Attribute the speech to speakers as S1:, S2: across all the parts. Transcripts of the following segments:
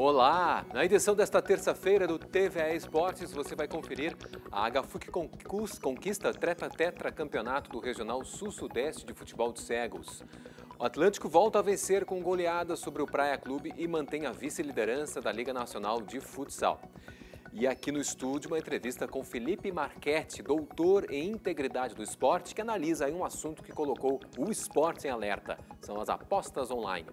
S1: Olá! Na edição desta terça-feira do TV Esportes, você vai conferir a HFUC conquista treta tetra campeonato do Regional Sul-Sudeste de Futebol de Cegos. O Atlântico volta a vencer com goleada sobre o Praia Clube e mantém a vice-liderança da Liga Nacional de Futsal. E aqui no estúdio, uma entrevista com Felipe Marchetti, doutor em integridade do esporte, que analisa um assunto que colocou o esporte em alerta: são as apostas online.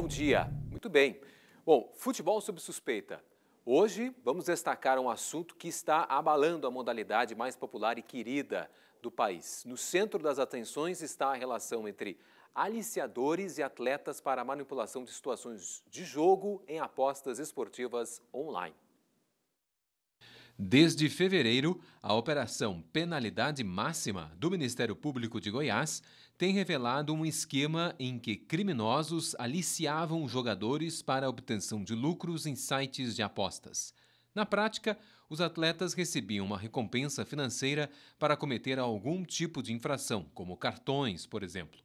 S1: Bom dia. Muito bem. Bom, futebol sob suspeita. Hoje vamos destacar um assunto que está abalando a modalidade mais popular e querida do país. No centro das atenções está a relação entre aliciadores e atletas para manipulação de situações de jogo em apostas esportivas online. Desde fevereiro, a operação Penalidade Máxima do Ministério Público de Goiás tem revelado um esquema em que criminosos aliciavam jogadores para a obtenção de lucros em sites de apostas. Na prática, os atletas recebiam uma recompensa financeira para cometer algum tipo de infração, como cartões, por exemplo.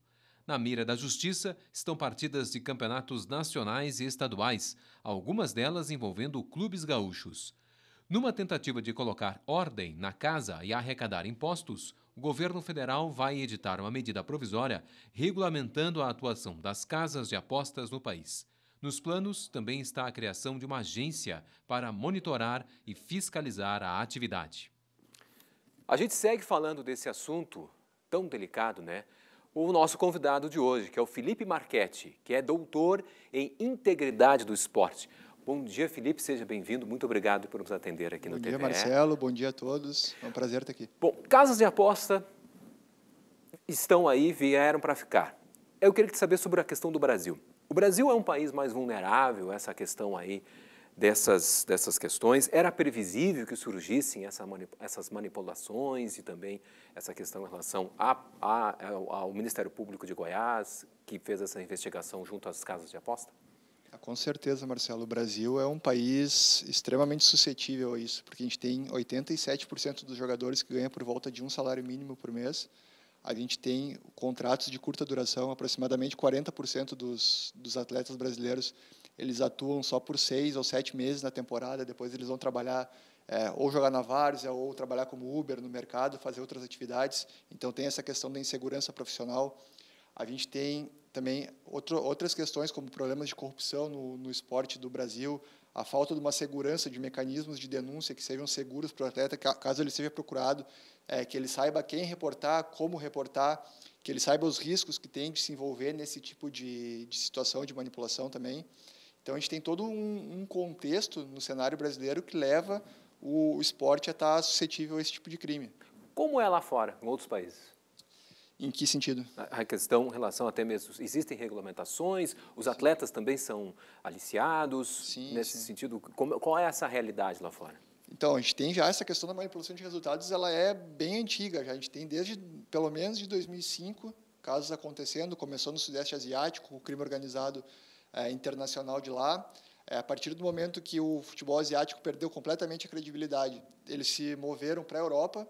S1: Na mira da justiça estão partidas de campeonatos nacionais e estaduais, algumas delas envolvendo clubes gaúchos. Numa tentativa de colocar ordem na casa e arrecadar impostos, o governo federal vai editar uma medida provisória regulamentando a atuação das casas de apostas no país. Nos planos também está a criação de uma agência para monitorar e fiscalizar a atividade. A gente segue falando desse assunto tão delicado, né? O nosso convidado de hoje, que é o Felipe Marchetti, que é doutor em integridade do esporte. Bom dia, Felipe, seja bem-vindo. Muito obrigado por nos atender aqui bom no TV. Bom dia, Marcelo.
S2: Bom dia a todos. É um prazer
S1: estar aqui. Bom, casas de aposta estão aí, vieram para ficar. Eu queria te saber sobre a questão do Brasil. O Brasil é um país mais vulnerável a essa questão aí dessas, dessas questões. Era previsível que surgissem essa manip essas manipulações e também essa questão em relação a, a, ao Ministério Público de Goiás, que fez essa investigação junto às casas de aposta?
S2: Ah, com certeza, Marcelo. O Brasil é um país extremamente suscetível a isso, porque a gente tem 87% dos jogadores que ganham por volta de um salário mínimo por mês. A gente tem contratos de curta duração, aproximadamente 40% dos, dos atletas brasileiros eles atuam só por seis ou sete meses na temporada, depois eles vão trabalhar é, ou jogar na várzea, ou trabalhar como Uber no mercado, fazer outras atividades. Então, tem essa questão da insegurança profissional. A gente tem também outro, outras questões, como problemas de corrupção no, no esporte do Brasil, a falta de uma segurança de mecanismos de denúncia que sejam seguros para o atleta, caso ele seja procurado, é, que ele saiba quem reportar, como reportar, que ele saiba os riscos que tem de se envolver nesse tipo de, de situação de manipulação também. Então, a gente tem todo um, um contexto no cenário brasileiro que leva o, o esporte a estar suscetível a esse tipo de
S1: crime. Como é lá fora, em outros países? Em que sentido? A questão em relação até mesmo, existem regulamentações, os atletas também são aliciados, sim, nesse sim. sentido, como, qual é essa realidade lá fora?
S2: Então, a gente tem já essa questão da manipulação de resultados, ela é bem antiga, já. a gente tem desde pelo menos de 2005, casos acontecendo, começou no Sudeste Asiático, o crime organizado é, internacional de lá, é, a partir do momento que o futebol asiático perdeu completamente a credibilidade, eles se moveram para a Europa,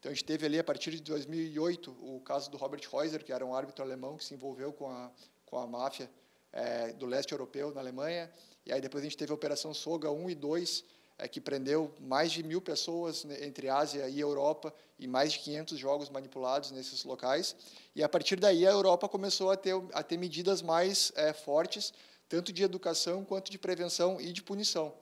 S2: então a gente teve ali, a partir de 2008, o caso do Robert Heuser, que era um árbitro alemão que se envolveu com a, com a máfia é, do leste europeu na Alemanha. E aí depois a gente teve a Operação Soga 1 e 2, é, que prendeu mais de mil pessoas né, entre Ásia e Europa e mais de 500 jogos manipulados nesses locais. E a partir daí a Europa começou a ter, a ter medidas mais é, fortes, tanto de educação quanto de prevenção e de punição.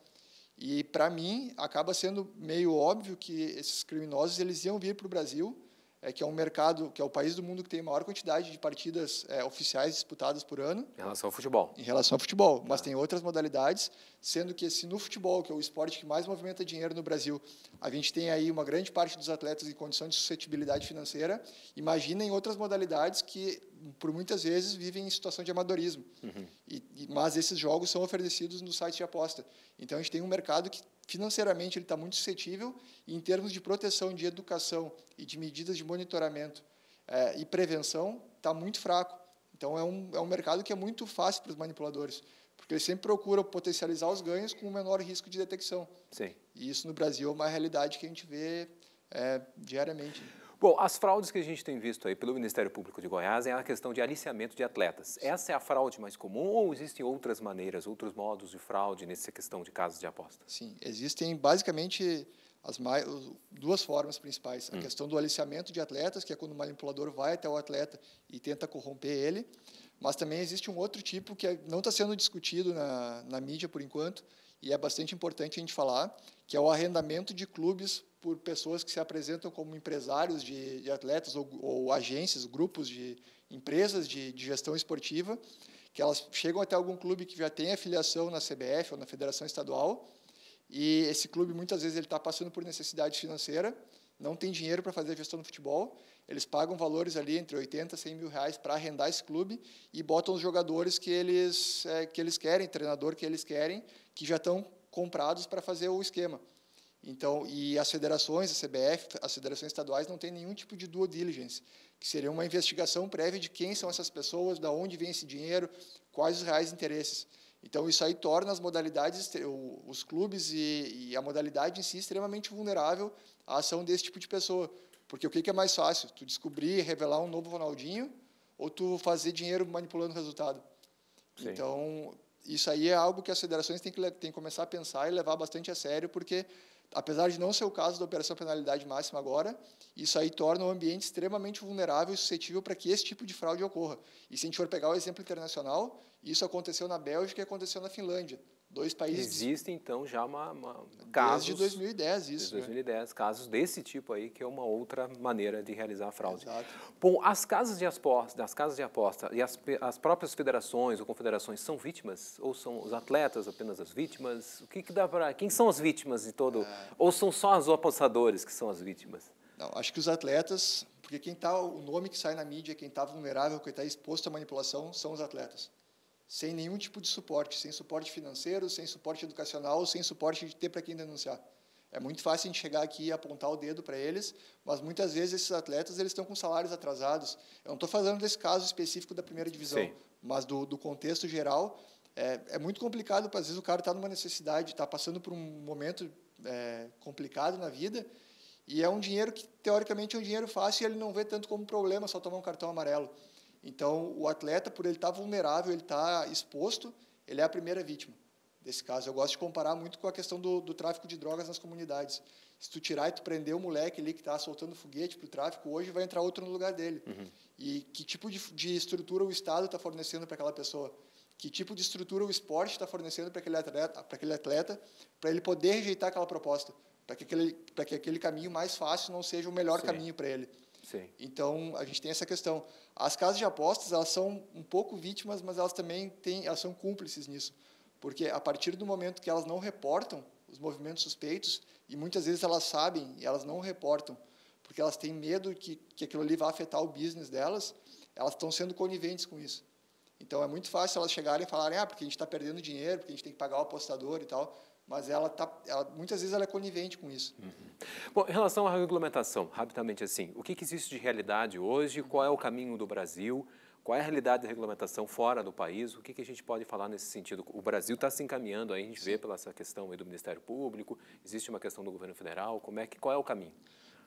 S2: E, para mim, acaba sendo meio óbvio que esses criminosos eles iam vir para o Brasil é, que é um mercado, que é o país do mundo que tem a maior quantidade de partidas é, oficiais disputadas por ano.
S1: Em relação ao futebol.
S2: Em relação ao futebol, mas é. tem outras modalidades, sendo que se no futebol, que é o esporte que mais movimenta dinheiro no Brasil, a gente tem aí uma grande parte dos atletas em condição de suscetibilidade financeira, imagina em outras modalidades que, por muitas vezes, vivem em situação de amadorismo. Uhum. E, e, mas esses jogos são oferecidos no site de aposta. Então, a gente tem um mercado que financeiramente ele está muito suscetível, e em termos de proteção, de educação e de medidas de monitoramento é, e prevenção, está muito fraco. Então, é um, é um mercado que é muito fácil para os manipuladores, porque eles sempre procuram potencializar os ganhos com o menor risco de detecção. Sim. E isso no Brasil é uma realidade que a gente vê é,
S1: diariamente. Bom, as fraudes que a gente tem visto aí pelo Ministério Público de Goiás é a questão de aliciamento de atletas. Essa é a fraude mais comum ou existem outras maneiras, outros modos de fraude nessa questão de casos de aposta?
S2: Sim, existem basicamente as mais, duas formas principais. A hum. questão do aliciamento de atletas, que é quando o manipulador vai até o atleta e tenta corromper ele. Mas também existe um outro tipo que é, não está sendo discutido na, na mídia por enquanto, e é bastante importante a gente falar, que é o arrendamento de clubes por pessoas que se apresentam como empresários de, de atletas ou, ou, agências, grupos de empresas de, de, gestão esportiva, que elas chegam até algum clube que já tem afiliação na CBF ou na Federação Estadual, e esse clube muitas vezes ele está passando por necessidade financeira, não tem dinheiro para fazer a gestão do futebol, eles pagam valores ali entre 80 e 100 mil reais para arrendar esse clube e botam os jogadores que eles, é, que eles querem, treinador que eles querem, que já estão comprados para fazer o esquema. Então, e as federações, a CBF, as federações estaduais não têm nenhum tipo de due diligence, que seria uma investigação prévia de quem são essas pessoas, da onde vem esse dinheiro, quais os reais interesses. Então, isso aí torna as modalidades, os clubes e, e a modalidade em si extremamente vulnerável à ação desse tipo de pessoa. Porque o que, é mais fácil? Tu descobrir, revelar um novo Ronaldinho ou tu fazer dinheiro manipulando o resultado? Sim. Então, isso aí é algo que as federações têm que, têm que começar a pensar e levar bastante a sério, porque Apesar de não ser o caso da operação penalidade máxima agora, isso aí torna o ambiente extremamente vulnerável e suscetível para que esse tipo de fraude ocorra. E se a gente for pegar o exemplo internacional, isso aconteceu na Bélgica e aconteceu na Finlândia dois países. Existe,
S1: então, já uma, uma casos. Desde 2010, isso. Desde 2010, né? casos desse tipo aí, que é uma outra maneira de realizar a fraude. Exato. Bom, as casas de aposta, as casas de aposta e as, as próprias federações ou confederações são vítimas? Ou são os atletas apenas as vítimas? O que, que dá para. Quem são as vítimas de todo. É... Ou são só os apostadores que são as vítimas?
S2: Não, acho que os atletas, porque quem está, o nome que sai na mídia, quem está vulnerável, quem está exposto à manipulação, são os atletas sem nenhum tipo de suporte, sem suporte financeiro, sem suporte educacional, sem suporte de ter para quem denunciar. É muito fácil a gente chegar aqui e apontar o dedo para eles, mas muitas vezes esses atletas eles estão com salários atrasados. Eu não estou falando desse caso específico da primeira divisão, Sim. mas do, do, contexto geral. É, é muito complicado, porque às vezes o cara está numa necessidade, está passando por um momento é, complicado na vida, e é um dinheiro que, teoricamente, é um dinheiro fácil e ele não vê tanto como problema só tomar um cartão amarelo. Então, o atleta, por ele estar tá vulnerável, ele estar tá exposto, ele é a primeira vítima desse caso. Eu gosto de comparar muito com a questão do, do tráfico de drogas nas comunidades. Se tu tirar e tu prender o moleque ali que está soltando foguete para o tráfico, hoje vai entrar outro no lugar dele. Uhum. E que tipo de, de estrutura o Estado está fornecendo para aquela pessoa? Que tipo de estrutura o esporte está fornecendo para aquele atleta, para aquele atleta, para ele poder rejeitar aquela proposta? Para que, aquele, que aquele caminho mais fácil não seja o melhor Sim. caminho para ele. Sim. Então, a gente tem essa questão. As casas de apostas, elas são um pouco vítimas, mas elas também têm, elas são cúmplices nisso. Porque a partir do momento que elas não reportam os movimentos suspeitos, e muitas vezes elas sabem e elas não reportam, porque elas têm medo que, que aquilo ali vá afetar o business delas, elas estão sendo coniventes com isso. Então é muito fácil elas chegarem e falarem, ah, porque a gente está perdendo dinheiro, porque a gente tem que pagar o apostador e tal. Mas ela tá, ela, muitas vezes ela é conivente com isso. Uhum.
S1: Bom, em relação à regulamentação, rapidamente assim, o que, que existe de realidade hoje? Qual é o caminho do Brasil? Qual é a realidade da regulamentação fora do país? O que, que a gente pode falar nesse sentido? O Brasil está se encaminhando, aí a gente Sim. vê pela essa questão do Ministério Público, existe uma questão do governo federal, como é que, qual é o caminho?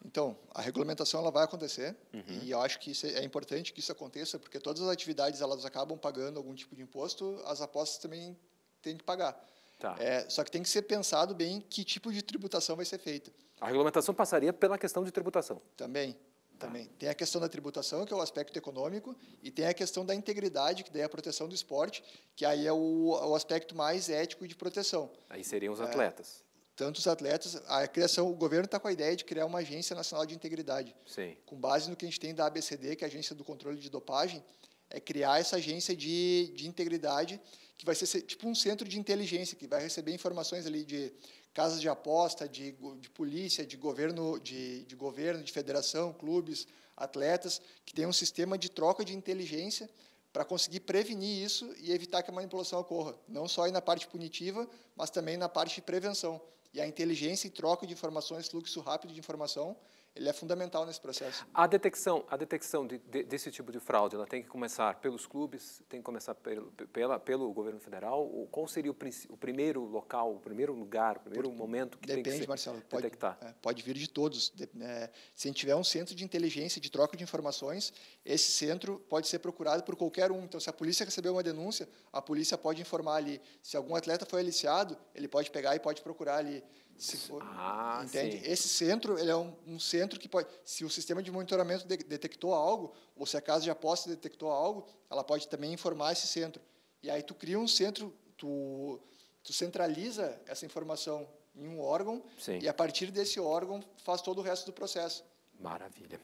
S1: Então,
S2: a regulamentação ela vai acontecer uhum. e eu acho que é, é importante que isso aconteça porque todas as atividades elas acabam pagando algum tipo de imposto, as apostas também têm que pagar. Tá. É, só que tem que ser pensado bem que tipo de tributação vai ser feita.
S1: A regulamentação passaria
S2: pela questão de tributação. Também, tá. também. Tem a questão da tributação, que é o aspecto econômico, e tem a questão da integridade, que daí é a proteção do esporte, que aí é o, o aspecto mais ético de proteção.
S1: Aí seriam os é. atletas
S2: tanto os atletas, a criação, o governo está com a ideia de criar uma agência nacional de integridade. Sim. Com base no que a gente tem da ABCD, que é a agência do controle de dopagem, é criar essa agência de, de integridade que vai ser tipo um centro de inteligência que vai receber informações ali de casas de aposta, de, de polícia, de governo, de, de governo, de federação, clubes, atletas, que tem um sistema de troca de inteligência para conseguir prevenir isso e evitar que a manipulação ocorra, não só na parte punitiva, mas também na parte de prevenção. E a inteligência e troca de informações, fluxo rápido de informação, ele é fundamental nesse processo.
S1: A detecção, a detecção de, de, desse tipo de fraude, ela tem que começar pelos clubes, tem que começar pelo, pela, pelo governo federal? Ou qual seria o, o, primeiro local, o primeiro lugar, o primeiro momento que Depende, tem que ser Marcelo, pode, detectar? É, pode vir de todos. De, é,
S2: se a gente tiver um centro de inteligência, de troca de informações, esse centro pode ser procurado por qualquer um. Então, se a polícia receber uma denúncia, a polícia pode informar ali. Se algum atleta foi aliciado, ele pode pegar e pode procurar ali se for,
S1: ah, entende? Sim.
S2: Esse centro, ele é um, um, centro que pode, se o sistema de monitoramento de, detectou algo, ou se a casa de aposta detectou algo, ela pode também informar esse centro. E aí tu cria um centro, tu, tu centraliza essa informação em um órgão sim. e a partir desse órgão faz todo o resto do processo.
S1: Maravilha.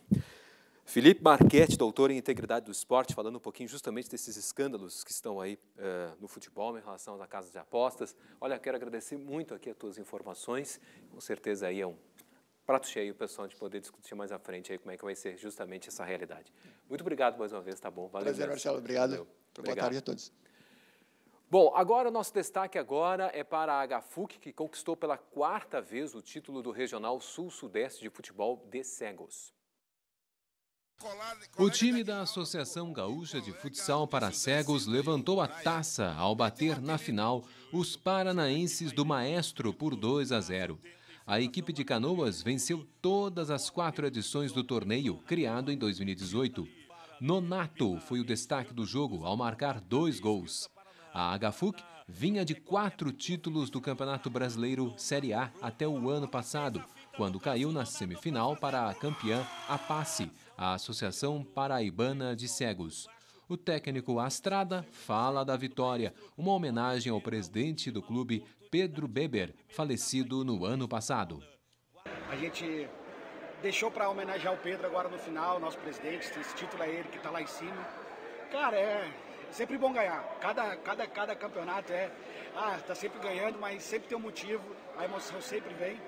S1: Felipe Marchetti, doutor em integridade do esporte, falando um pouquinho justamente desses escândalos que estão aí eh, no futebol em relação à casa de apostas. Olha, quero agradecer muito aqui as tuas informações. Com certeza aí é um prato cheio pessoal de poder discutir mais à frente aí como é que vai ser justamente essa realidade. Muito obrigado mais uma vez, tá bom? Valeu. Prazer, Marcelo. Obrigado. Valeu. Boa tarde a todos. Bom, agora o nosso destaque agora é para a HFUC, que conquistou pela quarta vez o título do Regional Sul-Sudeste de Futebol de Cegos. O time da Associação Gaúcha de Futsal para Cegos levantou a taça ao bater na final os paranaenses do Maestro por 2 a 0. A equipe de Canoas venceu todas as quatro edições do torneio, criado em 2018. Nonato foi o destaque do jogo ao marcar dois gols. A Agafuc vinha de quatro títulos do Campeonato Brasileiro Série A até o ano passado, quando caiu na semifinal para a campeã APACE, a Associação Paraibana de Cegos. O técnico Astrada fala da vitória, uma homenagem ao presidente do clube, Pedro Beber, falecido no ano passado.
S2: A gente deixou para homenagear o Pedro agora no final, nosso presidente, esse título é ele que está lá em cima.
S1: Cara, é
S2: sempre bom ganhar. Cada, cada, cada campeonato é, ah, tá sempre ganhando, mas sempre tem um motivo, a emoção sempre vem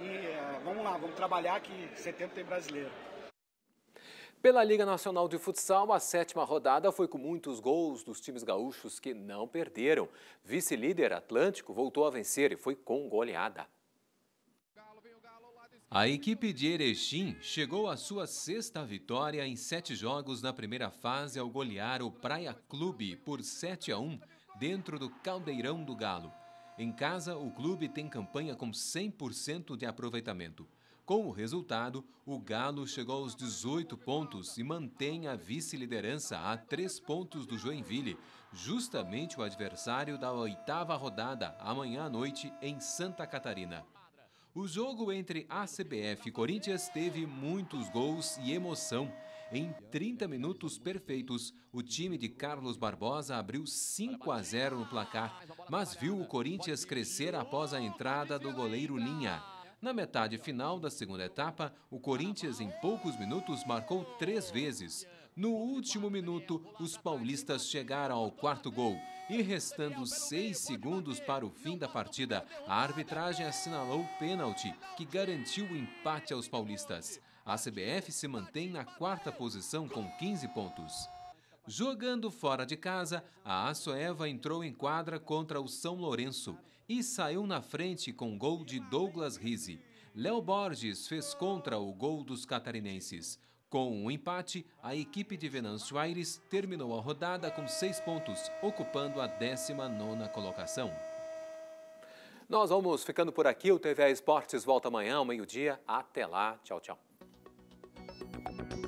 S2: e é, vamos lá, vamos trabalhar que setembro tem brasileiro.
S1: Pela Liga Nacional de Futsal, a sétima rodada foi com muitos gols dos times gaúchos que não perderam. Vice-líder Atlântico voltou a vencer e foi com goleada. A equipe de Erechim chegou à sua sexta vitória em sete jogos na primeira fase ao golear o Praia Clube por 7 a 1 dentro do Caldeirão do Galo. Em casa, o clube tem campanha com 100% de aproveitamento. Com o resultado, o Galo chegou aos 18 pontos e mantém a vice-liderança a 3 pontos do Joinville, justamente o adversário da oitava rodada, amanhã à noite, em Santa Catarina. O jogo entre ACBF e Corinthians teve muitos gols e emoção. Em 30 minutos perfeitos, o time de Carlos Barbosa abriu 5 a 0 no placar, mas viu o Corinthians crescer após a entrada do goleiro Linha. Na metade final da segunda etapa, o Corinthians, em poucos minutos, marcou três vezes. No último minuto, os paulistas chegaram ao quarto gol. E restando seis segundos para o fim da partida, a arbitragem assinalou o pênalti, que garantiu o empate aos paulistas. A CBF se mantém na quarta posição com 15 pontos. Jogando fora de casa, a Assoeva entrou em quadra contra o São Lourenço e saiu na frente com gol de Douglas Rizzi. Léo Borges fez contra o gol dos catarinenses. Com um empate, a equipe de Venâncio Aires terminou a rodada com seis pontos, ocupando a 19ª colocação. Nós vamos ficando por aqui. O TVA Esportes volta amanhã, meio-dia. Até lá. Tchau, tchau. Thank you.